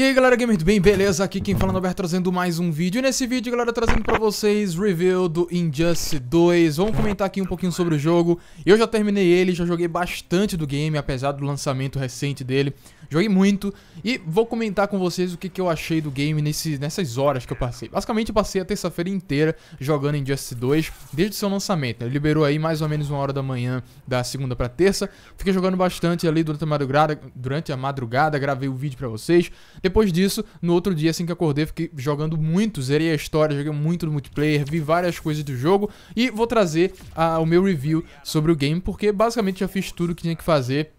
E aí galera, gamer do bem, beleza? Aqui quem fala é o Alberto, trazendo mais um vídeo E nesse vídeo, galera, trazendo pra vocês review do Injustice 2 Vamos comentar aqui um pouquinho sobre o jogo Eu já terminei ele, já joguei bastante do game, apesar do lançamento recente dele Joguei muito e vou comentar com vocês o que, que eu achei do game nesse, nessas horas que eu passei. Basicamente, eu passei a terça-feira inteira jogando em Just 2 desde seu lançamento. Né? Ele liberou aí mais ou menos uma hora da manhã da segunda para terça. Fiquei jogando bastante ali durante a madrugada, durante a madrugada gravei o vídeo para vocês. Depois disso, no outro dia, assim que acordei, fiquei jogando muito, zerei a história, joguei muito no multiplayer, vi várias coisas do jogo e vou trazer a, o meu review sobre o game, porque basicamente já fiz tudo que tinha que fazer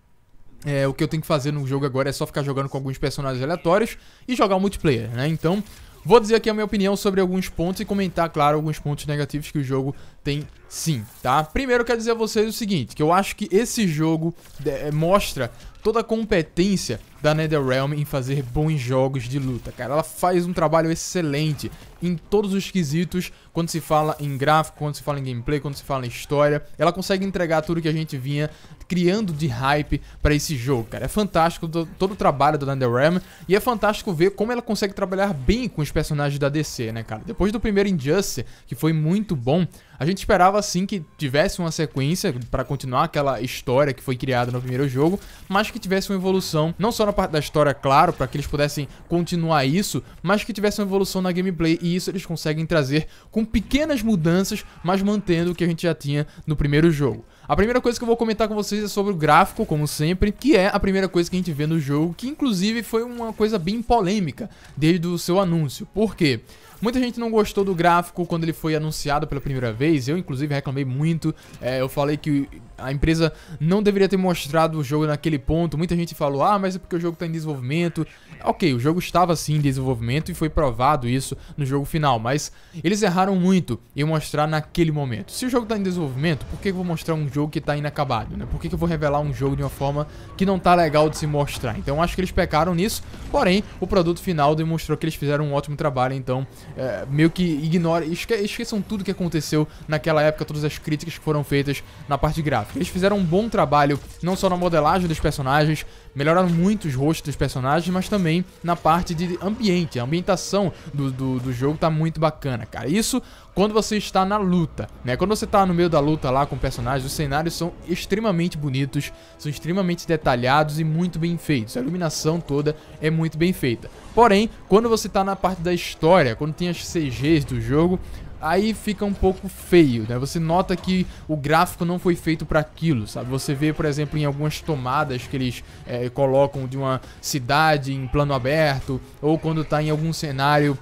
é, o que eu tenho que fazer no jogo agora é só ficar jogando com alguns personagens aleatórios e jogar o multiplayer, né? Então, vou dizer aqui a minha opinião sobre alguns pontos e comentar, claro, alguns pontos negativos que o jogo tem sim, tá? Primeiro, quero dizer a vocês o seguinte, que eu acho que esse jogo é, é, mostra toda a competência da NetherRealm em fazer bons jogos de luta, cara. Ela faz um trabalho excelente em todos os quesitos, quando se fala em gráfico, quando se fala em gameplay, quando se fala em história. Ela consegue entregar tudo que a gente vinha criando de hype para esse jogo, cara. É fantástico do, todo o trabalho do NetherRealm e é fantástico ver como ela consegue trabalhar bem com os personagens da DC, né, cara? Depois do primeiro Injustice, que foi muito bom, a gente esperava assim que tivesse uma sequência para continuar aquela história que foi criada no primeiro jogo, mas que tivesse uma evolução, não só na parte da história, claro, para que eles pudessem continuar isso, mas que tivesse uma evolução na gameplay e isso eles conseguem trazer com pequenas mudanças, mas mantendo o que a gente já tinha no primeiro jogo. A primeira coisa que eu vou comentar com vocês é sobre o gráfico, como sempre, que é a primeira coisa que a gente vê no jogo, que inclusive foi uma coisa bem polêmica desde o seu anúncio. Por quê? Muita gente não gostou do gráfico quando ele foi anunciado pela primeira vez. Eu, inclusive, reclamei muito. É, eu falei que a empresa não deveria ter mostrado o jogo naquele ponto. Muita gente falou, ah, mas é porque o jogo está em desenvolvimento. Ok, o jogo estava sim em desenvolvimento e foi provado isso no jogo final, mas eles erraram muito em mostrar naquele momento. Se o jogo está em desenvolvimento, por que eu vou mostrar um jogo? jogo que tá inacabado, né? Por que, que eu vou revelar um jogo de uma forma que não tá legal de se mostrar? Então acho que eles pecaram nisso, porém o produto final demonstrou que eles fizeram um ótimo trabalho, então é, meio que ignora, esque, esqueçam tudo que aconteceu naquela época, todas as críticas que foram feitas na parte gráfica. Eles fizeram um bom trabalho, não só na modelagem dos personagens, melhoraram muito os rostos dos personagens, mas também na parte de ambiente, a ambientação do, do, do jogo tá muito bacana, cara. Isso quando você está na luta, né? Quando você está no meio da luta lá com personagens, os cenários são extremamente bonitos, são extremamente detalhados e muito bem feitos. A iluminação toda é muito bem feita. Porém, quando você está na parte da história, quando tem as CGs do jogo, aí fica um pouco feio, né? Você nota que o gráfico não foi feito para aquilo, sabe? Você vê, por exemplo, em algumas tomadas que eles é, colocam de uma cidade em plano aberto, ou quando está em algum cenário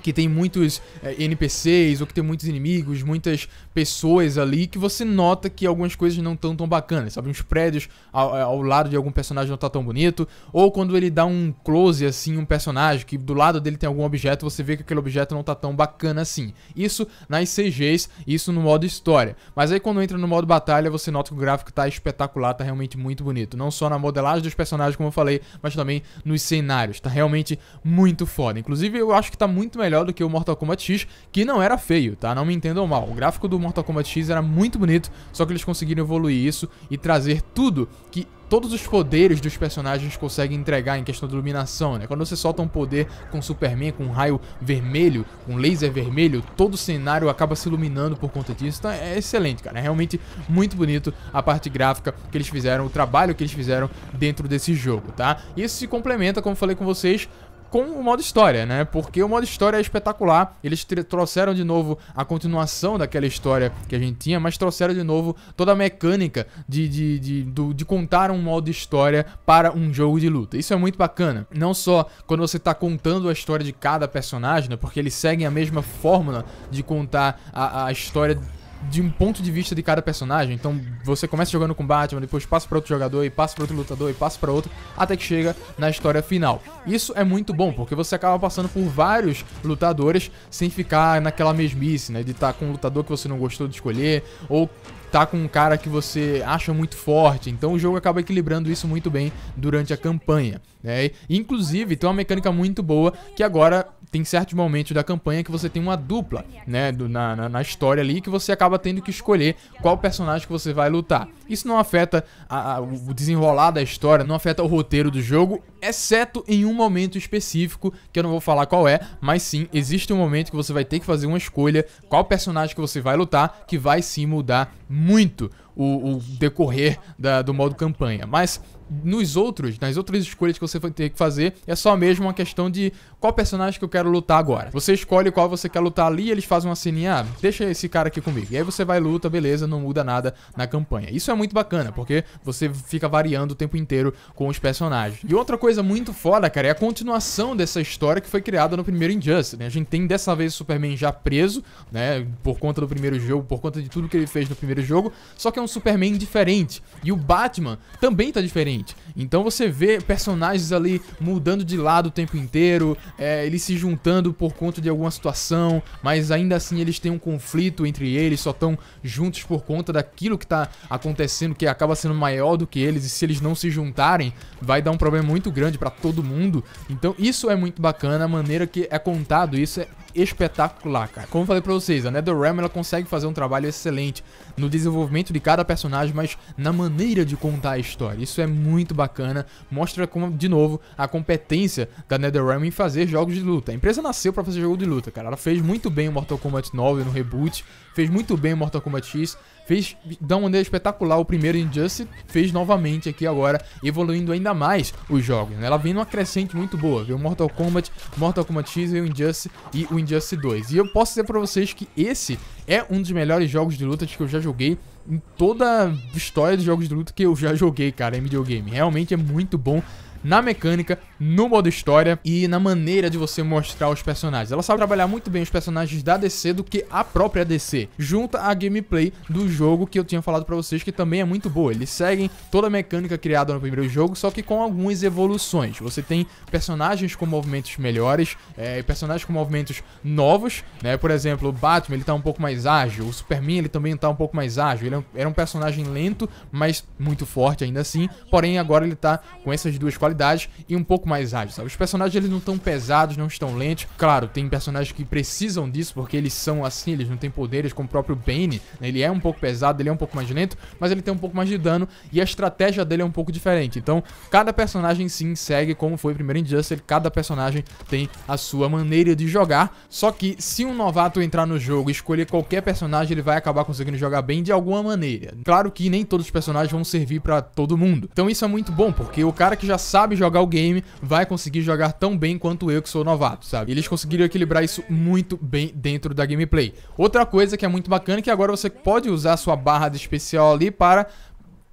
que tem muitos é, eh, NPCs ou que tem muitos inimigos, muitas pessoas ali que você nota que algumas coisas não estão tão bacanas, sabe? Uns prédios ao, é, ao, lado de algum personagem não tá tão bonito, ou quando ele dá um close assim, um personagem que do lado dele tem algum objeto, você vê que aquele objeto não tá tão bacana assim. Isso nas CGs, isso no modo história. Mas aí quando entra no modo batalha, você nota que o gráfico tá espetacular, tá realmente muito bonito. Não só na modelagem dos personagens, como eu falei, mas também nos cenários. Tá realmente muito foda. Inclusive, eu acho que tá muito melhor do que o Mortal Kombat X, que não era feio, tá? Não me entendam mal. O gráfico do Mortal Mortal Kombat X era muito bonito, só que eles conseguiram evoluir isso e trazer tudo que todos os poderes dos personagens conseguem entregar em questão de iluminação, né? Quando você solta um poder com Superman, com um raio vermelho, um laser vermelho, todo o cenário acaba se iluminando por conta disso. Então é excelente, cara. É realmente muito bonito a parte gráfica que eles fizeram, o trabalho que eles fizeram dentro desse jogo, tá? Isso se complementa, como falei com vocês, com o modo história, né? Porque o modo história é espetacular. Eles trouxeram de novo a continuação daquela história que a gente tinha, mas trouxeram de novo toda a mecânica de, de, de, de, de contar um modo história para um jogo de luta. Isso é muito bacana. Não só quando você está contando a história de cada personagem, né? Porque eles seguem a mesma fórmula de contar a, a história de um ponto de vista de cada personagem. Então você começa jogando com Batman, depois passa para outro jogador, e passa para outro lutador, e passa para outro, até que chega na história final. Isso é muito bom, porque você acaba passando por vários lutadores sem ficar naquela mesmice, né? De estar tá com um lutador que você não gostou de escolher, ou tá com um cara que você acha muito forte. Então o jogo acaba equilibrando isso muito bem durante a campanha. Né? Inclusive, tem uma mecânica muito boa que agora tem certos momentos da campanha que você tem uma dupla, né? Do, na, na, na, história ali, que você acaba tendo que escolher qual personagem que você vai lutar. Isso não afeta a, a, o desenrolar da história, não afeta o roteiro do jogo, exceto em um momento específico, que eu não vou falar qual é, mas sim, existe um momento que você vai ter que fazer uma escolha, qual personagem que você vai lutar, que vai sim mudar muito muito o, o decorrer da, do modo campanha. Mas nos outros, nas outras escolhas que você vai ter que fazer, é só mesmo uma questão de qual personagem que eu quero lutar agora. Você escolhe qual você quer lutar ali, eles fazem uma sininha, ah, deixa esse cara aqui comigo. E aí você vai luta, beleza, não muda nada na campanha. Isso é muito bacana, porque você fica variando o tempo inteiro com os personagens. E outra coisa muito foda, cara, é a continuação dessa história que foi criada no primeiro Injustice, né? A gente tem dessa vez o Superman já preso, né, por conta do primeiro jogo, por conta de tudo que ele fez no primeiro jogo, só que é um Superman diferente. E o Batman também tá diferente. Então você vê personagens ali mudando de lado o tempo inteiro, é, eles se juntando por conta de alguma situação, mas ainda assim eles têm um conflito entre eles, só estão juntos por conta daquilo que tá acontecendo, que acaba sendo maior do que eles, e se eles não se juntarem, vai dar um problema muito grande para todo mundo. Então isso é muito bacana, a maneira que é contado isso é espetacular, cara. Como eu falei pra vocês, a NetherRealm ela consegue fazer um trabalho excelente no desenvolvimento de cada personagem, mas na maneira de contar a história. Isso é muito bacana, mostra como, de novo, a competência da NetherRealm em fazer jogos de luta. A empresa nasceu para fazer jogo de luta, cara. Ela fez muito bem o Mortal Kombat 9 no reboot, fez muito bem o Mortal Kombat X, fez da uma maneira espetacular o primeiro Injustice, fez novamente aqui agora, evoluindo ainda mais os jogos. Né? Ela vem numa crescente muito boa, viu? Mortal Kombat, Mortal Kombat X, o Injustice e o Injustice 2. E eu posso dizer pra vocês que esse é um dos melhores jogos de luta que eu já joguei em toda a história dos jogos de luta que eu já joguei, cara, em videogame. Realmente é muito bom na mecânica, no modo história e na maneira de você mostrar os personagens. Ela sabe trabalhar muito bem os personagens da DC do que a própria DC, junta a gameplay do jogo que eu tinha falado para vocês que também é muito boa. Eles seguem toda a mecânica criada no primeiro jogo, só que com algumas evoluções. Você tem personagens com movimentos melhores, é, personagens com movimentos novos, né? Por exemplo, o Batman ele tá um pouco mais ágil, o Superman ele também tá um pouco mais ágil. Ele é era um personagem lento, mas muito forte ainda assim. Porém agora ele tá com essas duas qualidades e um pouco mais ágil, sabe? Os personagens eles não estão pesados, não estão lentos. Claro, tem personagens que precisam disso porque eles são assim, eles não têm poderes, como o próprio Bane. Né? Ele é um pouco pesado, ele é um pouco mais lento, mas ele tem um pouco mais de dano e a estratégia dele é um pouco diferente. Então, cada personagem sim segue como foi o primeiro Injustice, cada personagem tem a sua maneira de jogar. Só que se um novato entrar no jogo e escolher qualquer personagem, ele vai acabar conseguindo jogar bem de alguma maneira. Claro que nem todos os personagens vão servir para todo mundo. Então isso é muito bom, porque o cara que já sabe jogar o game vai conseguir jogar tão bem quanto eu que sou novato, sabe? eles conseguiram equilibrar isso muito bem dentro da gameplay. Outra coisa que é muito bacana é que agora você pode usar sua barra de especial ali para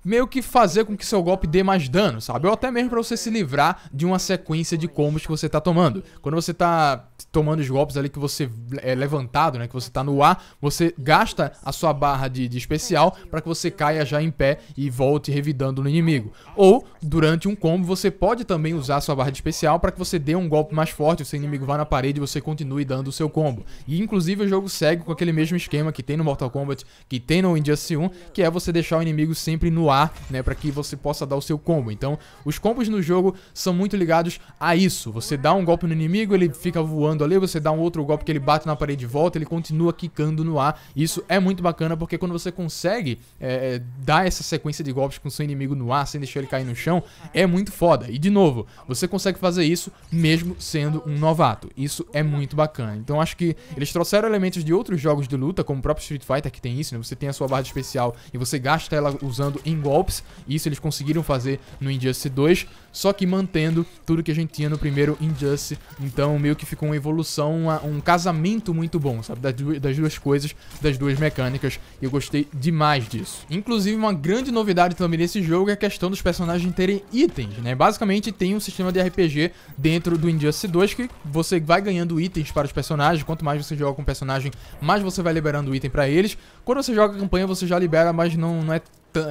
meio que fazer com que seu golpe dê mais dano, sabe? Ou até mesmo pra você se livrar de uma sequência de combos que você tá tomando. Quando você tá tomando os golpes ali que você é levantado, né? Que você tá no ar, você gasta a sua barra de, de especial para que você caia já em pé e volte revidando no inimigo. Ou, durante um combo, você pode também usar a sua barra de especial para que você dê um golpe mais forte, o seu inimigo vá na parede e você continue dando o seu combo. E, inclusive, o jogo segue com aquele mesmo esquema que tem no Mortal Kombat, que tem no Injustice 1, que é você deixar o inimigo sempre no ar pontuar, né, para que você possa dar o seu combo. Então, os combos no jogo são muito ligados a isso. Você dá um golpe no inimigo, ele fica voando ali, você dá um outro golpe que ele bate na parede de volta, ele continua quicando no ar. Isso é muito bacana porque quando você consegue é, é, dar essa sequência de golpes com seu inimigo no ar, sem deixar ele cair no chão, é muito foda. E de novo, você consegue fazer isso mesmo sendo um novato. Isso é muito bacana. Então, acho que eles trouxeram elementos de outros jogos de luta, como o próprio Street Fighter que tem isso, né? Você tem a sua barra especial e você gasta ela usando em em golpes. Isso eles conseguiram fazer no Injustice 2 só que mantendo tudo que a gente tinha no primeiro Injustice. Então meio que ficou uma evolução, uma, um casamento muito bom, sabe? Das, das duas coisas, das duas mecânicas. E eu gostei demais disso. Inclusive, uma grande novidade também nesse jogo é a questão dos personagens terem itens, né? Basicamente, tem um sistema de RPG dentro do Injustice 2 que você vai ganhando itens para os personagens. Quanto mais você joga com o personagem, mais você vai liberando item para eles. Quando você joga a campanha, você já libera, mas não, não é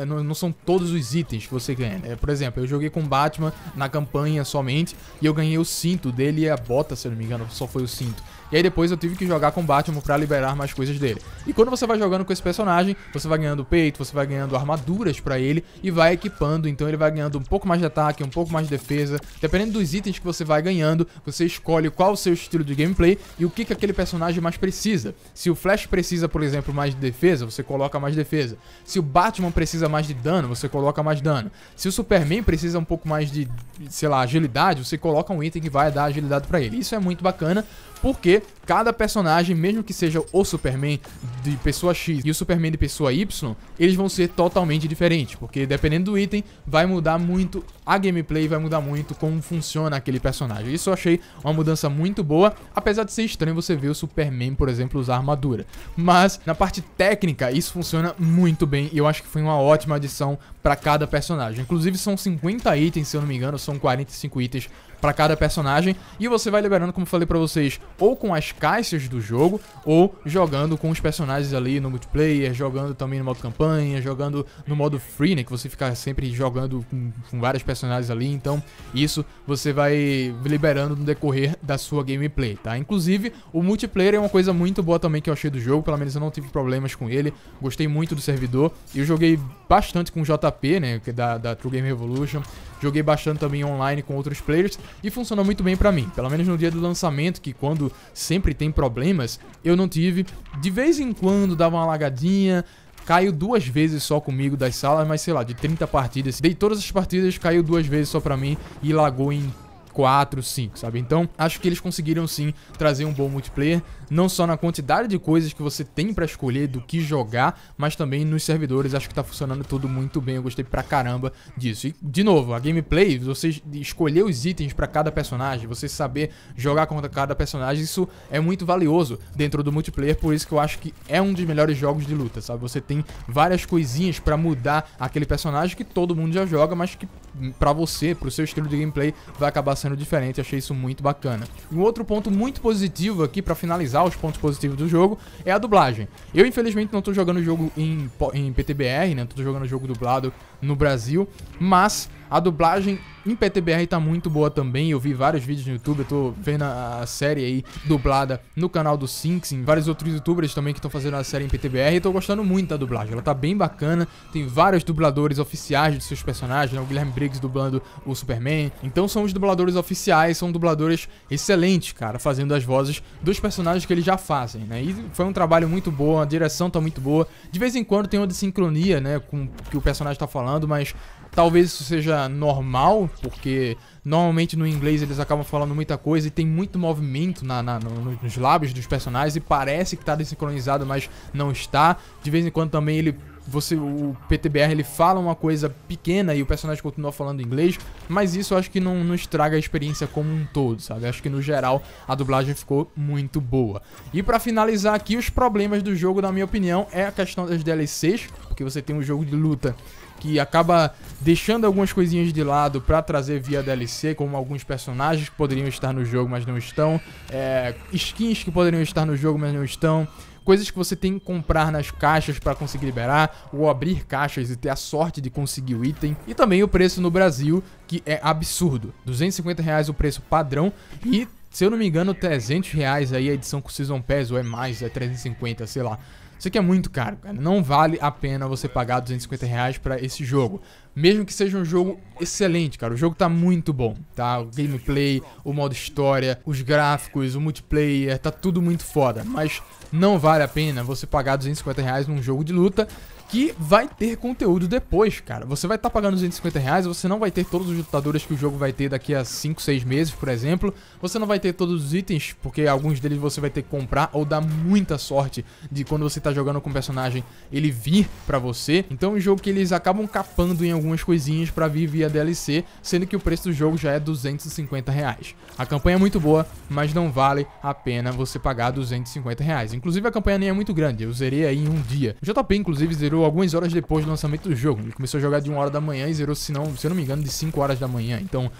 não, não, são todos os itens que você ganha. Né? Por exemplo, eu joguei com Batman na campanha somente. E eu ganhei o cinto dele e a bota, se eu não me engano, só foi o cinto. E aí depois eu tive que jogar com Batman para liberar mais coisas dele. E quando você vai jogando com esse personagem, você vai ganhando peito, você vai ganhando armaduras para ele e vai equipando. Então ele vai ganhando um pouco mais de ataque, um pouco mais de defesa. Dependendo dos itens que você vai ganhando, você escolhe qual o seu estilo de gameplay e o que, que aquele personagem mais precisa. Se o Flash precisa, por exemplo, mais de defesa, você coloca mais defesa. Se o Batman precisa mais de dano, você coloca mais dano. Se o Superman precisa um pouco mais de, sei lá, agilidade, você coloca um item que vai dar agilidade para ele. Isso é muito bacana, porque cada personagem, mesmo que seja o Superman de pessoa X e o Superman de pessoa Y, eles vão ser totalmente diferentes, porque dependendo do item, vai mudar muito a gameplay vai mudar muito como funciona aquele personagem. Isso eu achei uma mudança muito boa, apesar de ser estranho você ver o Superman, por exemplo, usar armadura. Mas na parte técnica, isso funciona muito bem e eu acho que foi uma ótima adição para cada personagem. Inclusive são 50 itens, se eu não me engano, são 45 itens para cada personagem e você vai liberando, como falei para vocês, ou com as caixas do jogo ou jogando com os personagens ali no multiplayer, jogando também no modo campanha, jogando no modo free, né, que você fica sempre jogando com, com várias personagens personagens ali, então isso você vai liberando no decorrer da sua gameplay, tá? Inclusive, o multiplayer é uma coisa muito boa também que eu achei do jogo, pelo menos eu não tive problemas com ele, gostei muito do servidor, eu joguei bastante com o JP, né, é da, da True Game Revolution, joguei bastante também online com outros players e funcionou muito bem para mim, pelo menos no dia do lançamento, que quando sempre tem problemas, eu não tive, de vez em quando dava uma lagadinha, Caiu duas vezes só comigo das salas, mas sei lá, de 30 partidas. Dei todas as partidas, caiu duas vezes só pra mim e lagou em 4, 5, sabe? Então, acho que eles conseguiram sim trazer um bom multiplayer, não só na quantidade de coisas que você tem para escolher do que jogar, mas também nos servidores, acho que tá funcionando tudo muito bem, eu gostei pra caramba disso. E, de novo, a gameplay, você escolher os itens para cada personagem, você saber jogar contra cada personagem, isso é muito valioso dentro do multiplayer, por isso que eu acho que é um dos melhores jogos de luta, sabe? Você tem várias coisinhas para mudar aquele personagem que todo mundo já joga, mas que hum, para você, pro seu estilo de gameplay, vai acabar sendo sendo diferente, achei isso muito bacana. um outro ponto muito positivo aqui, para finalizar os pontos positivos do jogo, é a dublagem. Eu, infelizmente, não tô jogando o jogo em, em PTBR, né? Tô jogando o jogo dublado no Brasil, mas a dublagem em PTBR tá muito boa também. Eu vi vários vídeos no YouTube. Eu tô vendo a série aí dublada no canal do Sinks, em vários outros youtubers também que estão fazendo a série em PTBR. E tô gostando muito da dublagem. Ela tá bem bacana. Tem vários dubladores oficiais de seus personagens, né? O Guilherme Briggs dublando o Superman. Então são os dubladores oficiais, são dubladores excelentes, cara, fazendo as vozes dos personagens que eles já fazem, né? E foi um trabalho muito bom, a direção tá muito boa. De vez em quando tem uma desincronia, né, com o que o personagem tá falando, mas Talvez isso seja normal, porque normalmente no inglês eles acabam falando muita coisa e tem muito movimento na, na no, nos lábios dos personagens e parece que tá desincronizado, mas não está. De vez em quando também ele você o PTBR ele fala uma coisa pequena e o personagem continua falando inglês, mas isso eu acho que não, não estraga a experiência como um todo, sabe? Eu acho que no geral a dublagem ficou muito boa. E para finalizar aqui, os problemas do jogo, na minha opinião, é a questão das DLCs, porque você tem um jogo de luta que acaba deixando algumas coisinhas de lado para trazer via DLC, como alguns personagens que poderiam estar no jogo, mas não estão, é, skins que poderiam estar no jogo, mas não estão coisas que você tem que comprar nas caixas para conseguir liberar, ou abrir caixas e ter a sorte de conseguir o item, e também o preço no Brasil, que é absurdo. 250 reais o preço padrão e, se eu não me engano, 300 reais aí a edição com Season Pass, ou é mais, é 350, sei lá. Isso aqui é muito caro, cara. Não vale a pena você pagar 250 reais pra esse jogo. Mesmo que seja um jogo excelente, cara. O jogo tá muito bom, tá? O gameplay, o modo história, os gráficos, o multiplayer, tá tudo muito foda. Mas não vale a pena você pagar 250 reais num jogo de luta que vai ter conteúdo depois, cara. Você vai estar tá pagando 250 reais, você não vai ter todos os lutadores que o jogo vai ter daqui a 5, 6 meses, por exemplo. Você não vai ter todos os itens, porque alguns deles você vai ter que comprar ou dar muita sorte de quando você está jogando com o personagem ele vir para você. Então é um jogo que eles acabam capando em algumas coisinhas para vir via DLC, sendo que o preço do jogo já é 250 reais. A campanha é muito boa, mas não vale a pena você pagar 250 reais. Inclusive a campanha nem é muito grande, eu zerei aí em um dia. O JP, inclusive, zerou zerou algumas horas depois do lançamento do jogo. Ele começou a jogar de 1 hora da manhã e zerou, se, não, se eu não me engano, de 5 horas da manhã. Então,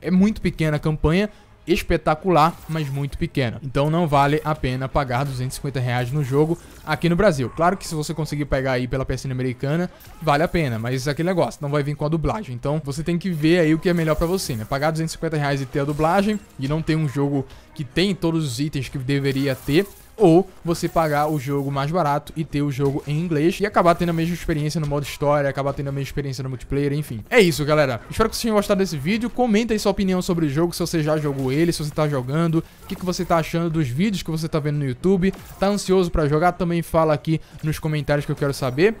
é muito pequena a campanha, espetacular, mas muito pequena. Então não vale a pena pagar 250 reais no jogo aqui no Brasil. Claro que se você conseguir pegar aí pela PSN americana, vale a pena, mas é aquele negócio, não vai vir com a dublagem. Então você tem que ver aí o que é melhor para você, né? Pagar 250 reais e ter a dublagem e não ter um jogo que tem todos os itens que deveria ter ou você pagar o jogo mais barato e ter o jogo em inglês e acabar tendo a mesma experiência no modo história, acabar tendo a mesma experiência no multiplayer, enfim. É isso, galera. Espero que vocês tenham gostado desse vídeo. Comenta aí sua opinião sobre o jogo, se você já jogou ele, se você tá jogando, o que, que você tá achando dos vídeos que você tá vendo no YouTube, tá ansioso para jogar? Também fala aqui nos comentários que eu quero saber.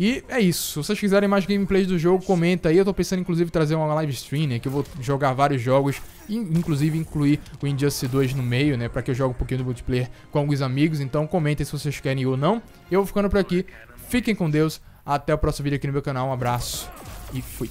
E é isso. Se vocês quiserem mais gameplays do jogo, comenta aí. Eu tô pensando, inclusive, trazer uma live stream, né? Que eu vou jogar vários jogos, inclusive incluir o Injustice 2 no meio, né? Pra que eu jogue um pouquinho do multiplayer com alguns amigos. Então comentem se vocês querem ou não. Eu vou ficando por aqui. Fiquem com Deus. Até o próximo vídeo aqui no meu canal. Um abraço e fui.